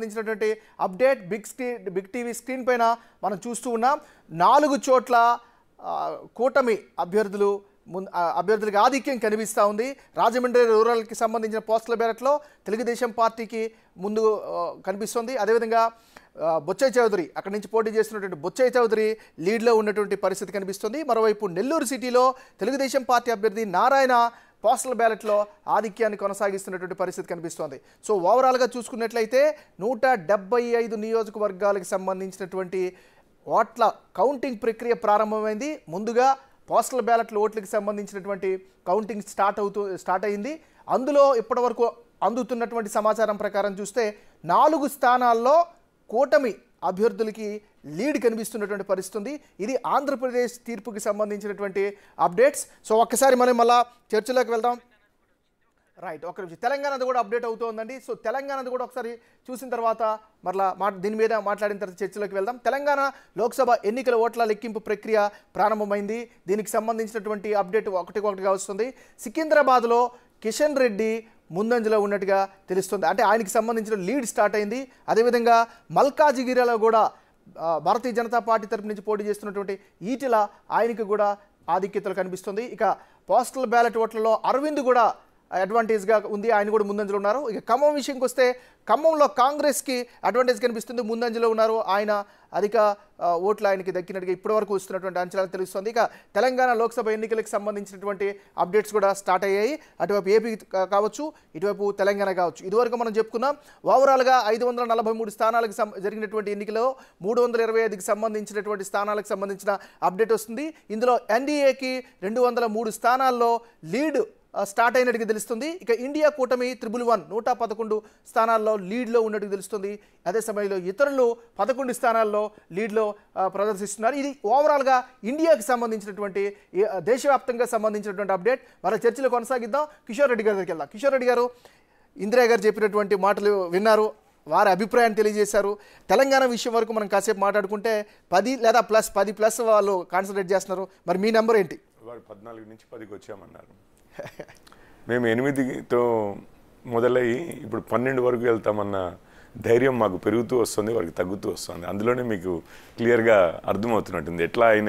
సంబంధించినటువంటి update big screen big TV screen పైన మనం చూస్తూ ఉన్నాం నాలుగు చోట్ల కూటమి అభ్యర్థులు అభ్యర్థులకు ఆధిక్యం కనిపిస్తూ ఉంది రాజమండ్రి రూరల్కి సంబంధించిన పోస్టుల బ్యాలెట్లో తెలుగుదేశం పార్టీకి ముందు కనిపిస్తుంది అదేవిధంగా బొచ్చయ్య చౌదరి అక్కడి నుంచి పోటీ చేస్తున్నటువంటి బొచ్చయ్య చౌదరి లీడ్లో ఉన్నటువంటి పరిస్థితి కనిపిస్తుంది మరోవైపు నెల్లూరు సిటీలో తెలుగుదేశం పార్టీ అభ్యర్థి నారాయణ పోస్టల్ బ్యాలెట్లో ఆధిక్యాన్ని కొనసాగిస్తున్నటువంటి పరిస్థితి కనిపిస్తోంది సో ఓవరాల్గా చూసుకున్నట్లయితే నూట డెబ్బై ఐదు నియోజకవర్గాలకు సంబంధించినటువంటి ఓట్ల కౌంటింగ్ ప్రక్రియ ప్రారంభమైంది ముందుగా పోస్టల్ బ్యాలెట్ల ఓట్లకు సంబంధించినటువంటి కౌంటింగ్ స్టార్ట్ అవుతూ స్టార్ట్ అయింది అందులో ఇప్పటివరకు అందుతున్నటువంటి సమాచారం ప్రకారం చూస్తే నాలుగు స్థానాల్లో కూటమి అభ్యర్థులకి లీడ్ కనిపిస్తున్నటువంటి పరిస్థితుంది ఇది ఆంధ్రప్రదేశ్ తీర్పుకి సంబంధించినటువంటి అప్డేట్స్ సో ఒక్కసారి మనం మళ్ళా చర్చలోకి వెళ్దాం రైట్ ఒక నిమిషం తెలంగాణది కూడా అప్డేట్ అవుతుందండి సో తెలంగాణది కూడా ఒకసారి చూసిన తర్వాత మరలా మా దీని మీద మాట్లాడిన తర్వాత చర్చలోకి వెళ్దాం తెలంగాణ లోక్సభ ఎన్నికల ఓట్ల లెక్కింపు ప్రక్రియ ప్రారంభమైంది దీనికి సంబంధించినటువంటి అప్డేట్ ఒకటి ఒకటిగా వస్తుంది సికింద్రాబాద్లో కిషన్ రెడ్డి ముందంజలో ఉన్నట్టుగా తెలుస్తుంది అంటే ఆయనకి సంబంధించిన లీడ్ స్టార్ట్ అయింది అదేవిధంగా మల్కాజిగిరిలో కూడా భారతీయ జనతా పార్టీ తరపు నుంచి పోటీ చేస్తున్నటువంటి ఈటెల ఆయనకు కూడా ఆధిక్యతలు కనిపిస్తుంది ఇక పోస్టల్ బ్యాలెట్ ఓట్లలో అరవింద్ కూడా అడ్వాంటేజ్గా ఉంది ఆయన కూడా ముందంజలో ఉన్నారు ఇక ఖమ్మం విషయంకి వస్తే ఖమ్మంలో కాంగ్రెస్కి అడ్వాంటేజ్ కనిపిస్తుంది ముందంజలో ఉన్నారు ఆయన అధిక ఓట్లు ఆయనకి దక్కినట్టుగా ఇప్పటివరకు వస్తున్నటువంటి అంచనాలు తెలుస్తుంది ఇక తెలంగాణ లోక్సభ ఎన్నికలకు సంబంధించినటువంటి అప్డేట్స్ కూడా స్టార్ట్ అయ్యాయి అటువైపు ఏపీ కావచ్చు ఇటువైపు తెలంగాణ కావచ్చు ఇదివరకు మనం చెప్పుకున్నాం ఓవరాల్గా ఐదు వందల నలభై మూడు స్థానాలకు జరిగినటువంటి ఎన్నికలో మూడు వందల ఇరవై ఐదుకి సంబంధించినటువంటి స్థానాలకు సంబంధించిన అప్డేట్ వస్తుంది ఇందులో ఎన్డీఏకి రెండు వందల మూడు స్థానాల్లో లీడ్ స్టార్ట్ అయినట్టుగా తెలుస్తుంది ఇక ఇండియా కూటమి త్రిబుల్ వన్ నూట పదకొండు స్థానాల్లో లీడ్లో ఉన్నట్టుగా తెలుస్తుంది అదే సమయంలో ఇతరులు పదకొండు స్థానాల్లో లీడ్లో ప్రదర్శిస్తున్నారు ఇది ఓవరాల్గా ఇండియాకి సంబంధించినటువంటి దేశవ్యాప్తంగా సంబంధించినటువంటి అప్డేట్ మన చర్చలు కొనసాగిద్దాం కిషోర్ రెడ్డి గారి దగ్గరికి వెళ్దాం కిషోర్ రెడ్డి గారు ఇందిరా గారు చెప్పినటువంటి మాటలు విన్నారు వారి అభిప్రాయాన్ని తెలియజేశారు తెలంగాణ విషయం వరకు మనం కాసేపు మాట్లాడుకుంటే పది లేదా ప్లస్ పది ప్లస్ వాళ్ళు కాన్సన్ట్రేట్ చేస్తున్నారు మరి మీ నెంబర్ ఏంటి వాడు పద్నాలుగు నుంచి పదికి వచ్చామన్నారు మేము ఎనిమిదితో మొదలయ్యి ఇప్పుడు పన్నెండు వరకు వెళ్తామన్న ధైర్యం మాకు పెరుగుతూ వస్తుంది వారికి తగ్గుతూ వస్తుంది అందులోనే మీకు క్లియర్గా అర్థమవుతున్నట్టుంది ఎట్లా అయిన